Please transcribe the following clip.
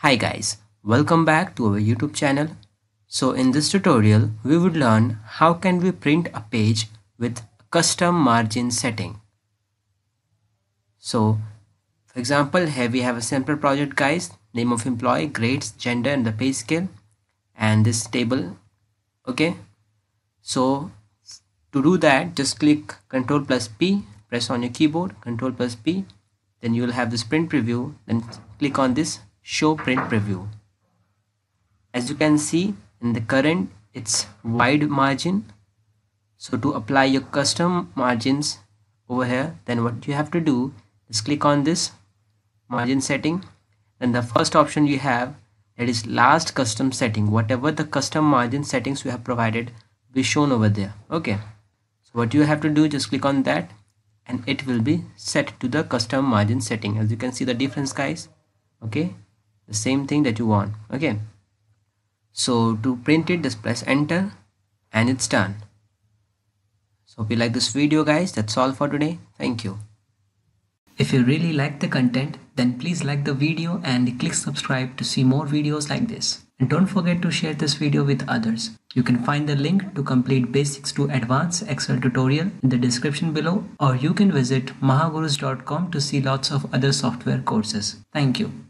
Hi guys, welcome back to our YouTube channel. So in this tutorial, we would learn how can we print a page with custom margin setting. So for example, here we have a sample project guys, name of employee, grades, gender and the pay scale and this table. Okay. So to do that, just click control plus P, press on your keyboard, control plus P, then you will have this print preview, then click on this show print preview. As you can see in the current it's wide margin. So to apply your custom margins over here then what you have to do is click on this margin setting then the first option you have that is last custom setting whatever the custom margin settings you have provided be shown over there okay so what you have to do just click on that and it will be set to the custom margin setting as you can see the difference guys okay the same thing that you want okay so to print it just press enter and it's done so hope you like this video guys that's all for today thank you if you really like the content then please like the video and click subscribe to see more videos like this and don't forget to share this video with others you can find the link to complete basics to advanced excel tutorial in the description below or you can visit mahagurus.com to see lots of other software courses thank you